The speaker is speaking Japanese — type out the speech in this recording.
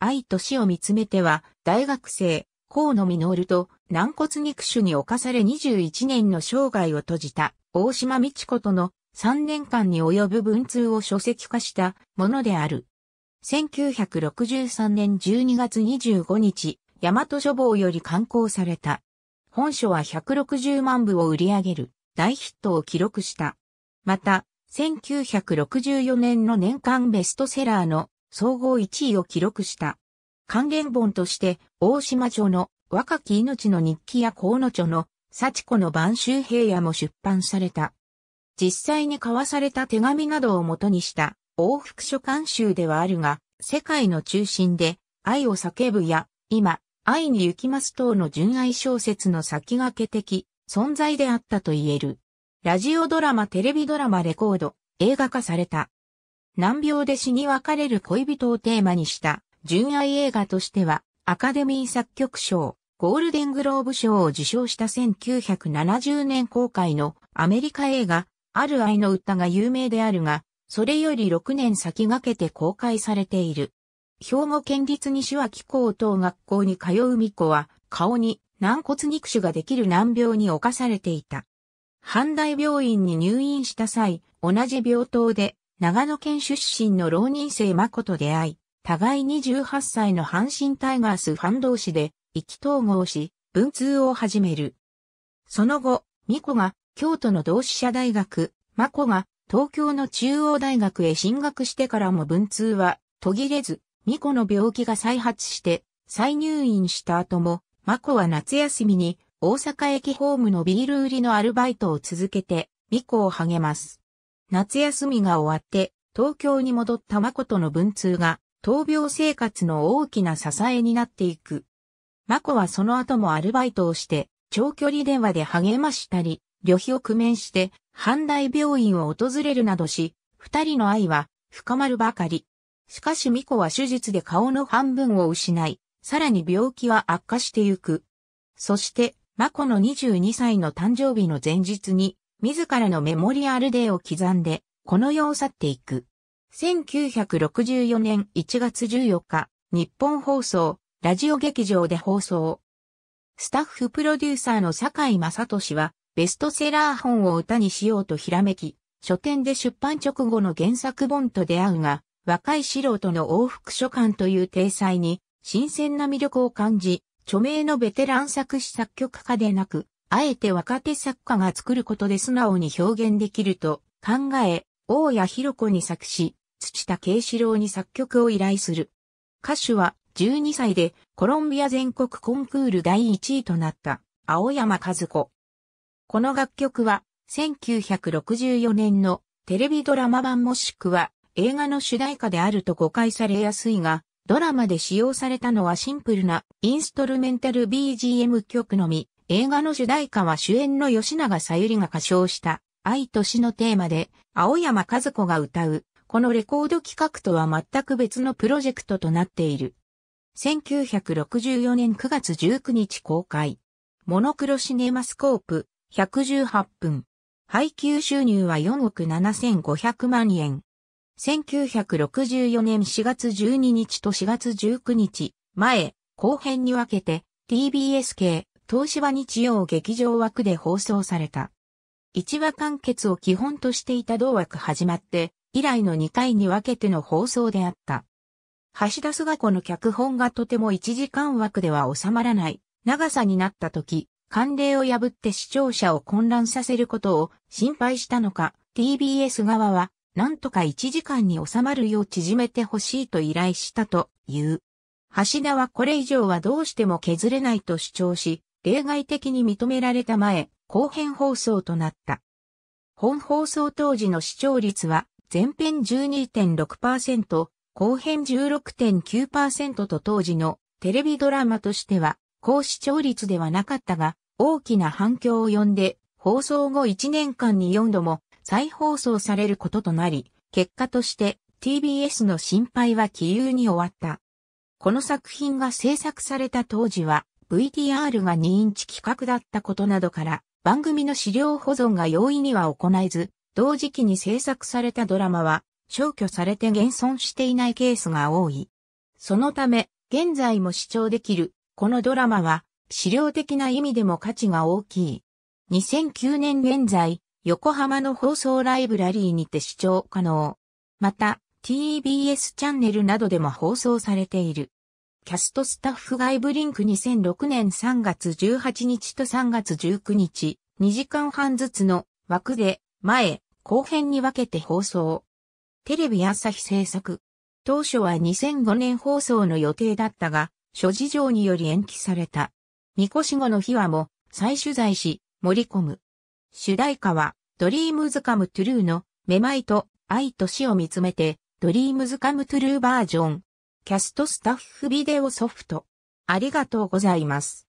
愛と死を見つめては、大学生、河野実と軟骨肉腫に侵され21年の生涯を閉じた大島道子との3年間に及ぶ文通を書籍化したものである。1963年12月25日、大和書房より刊行された。本書は160万部を売り上げる大ヒットを記録した。また、1964年の年間ベストセラーの総合1位を記録した。還元本として、大島著の若き命の日記や河野著の幸子の晩秋平野も出版された。実際に交わされた手紙などを元にした往復書監修ではあるが、世界の中心で愛を叫ぶや、今、愛に行きます等の純愛小説の先駆け的存在であったと言える。ラジオドラマ、テレビドラマ、レコード、映画化された。難病で死に別れる恋人をテーマにした純愛映画としてはアカデミー作曲賞、ゴールデングローブ賞を受賞した1970年公開のアメリカ映画ある愛の歌が有名であるが、それより6年先駆けて公開されている。兵庫県立西脇高等学校に通う巫女は顔に軟骨肉腫ができる難病に侵されていた。阪大病院に入院した際、同じ病棟で長野県出身の浪人生誠と出会い、互い28歳の阪神タイガースファン同士で意気統合し、文通を始める。その後、美子が京都の同志社大学、真子が東京の中央大学へ進学してからも文通は途切れず、美子の病気が再発して再入院した後も、真子は夏休みに大阪駅ホームのビール売りのアルバイトを続けて、美子を励ます。夏休みが終わって東京に戻った誠の文通が闘病生活の大きな支えになっていく。誠はその後もアルバイトをして長距離電話で励ましたり、旅費を工面して阪大病院を訪れるなどし、二人の愛は深まるばかり。しかし美子は手術で顔の半分を失い、さらに病気は悪化してゆく。そして、マコの22歳の誕生日の前日に、自らのメモリアルデーを刻んで、この世を去っていく。1964年1月14日、日本放送、ラジオ劇場で放送。スタッフプロデューサーの坂井正俊は、ベストセラー本を歌にしようとひらめき、書店で出版直後の原作本と出会うが、若い素人の往復書簡という体裁に、新鮮な魅力を感じ、著名のベテラン作詞作曲家でなく、あえて若手作家が作ることで素直に表現できると考え、大谷博子に作詞、土田圭志郎に作曲を依頼する。歌手は12歳でコロンビア全国コンクール第1位となった青山和子。この楽曲は1964年のテレビドラマ版もしくは映画の主題歌であると誤解されやすいが、ドラマで使用されたのはシンプルなインストルメンタル BGM 曲のみ、映画の主題歌は主演の吉永さゆりが歌唱した愛と死のテーマで、青山和子が歌う、このレコード企画とは全く別のプロジェクトとなっている。1964年9月19日公開。モノクロシネマスコープ、118分。配給収入は4億7500万円。1964年4月12日と4月19日、前、後編に分けて、TBS 系、東芝日曜劇場枠で放送された。1話完結を基本としていた同枠始まって、以来の2回に分けての放送であった。橋田菅賀子の脚本がとても1時間枠では収まらない長さになった時、慣例を破って視聴者を混乱させることを心配したのか、TBS 側は、なんとか1時間に収まるよう縮めてほしいと依頼したという。橋田はこれ以上はどうしても削れないと主張し、例外的に認められた前、後編放送となった。本放送当時の視聴率は、前編12.6%、後編16.9%と当時のテレビドラマとしては、高視聴率ではなかったが、大きな反響を呼んで、放送後1年間に4度も再放送されることとなり、結果として TBS の心配は杞憂に終わった。この作品が制作された当時は、VTR が2インチだったことなどから、番組の資料保存が容易には行えず、同時期に制作されたドラマは、消去されて現存していないケースが多い。そのため、現在も視聴できる、このドラマは、資料的な意味でも価値が大きい。2009年現在、横浜の放送ライブラリーにて視聴可能。また、TBS チャンネルなどでも放送されている。キャストスタッフ外部リンク2006年3月18日と3月19日、2時間半ずつの枠で前、後編に分けて放送。テレビ朝日制作。当初は2005年放送の予定だったが、諸事情により延期された。三越しの秘話も再取材し、盛り込む。主題歌は、ドリームズカムトゥルーの、めまいと愛と死を見つめて、ドリームズカムトゥルーバージョン。キャストスタッフビデオソフト。ありがとうございます。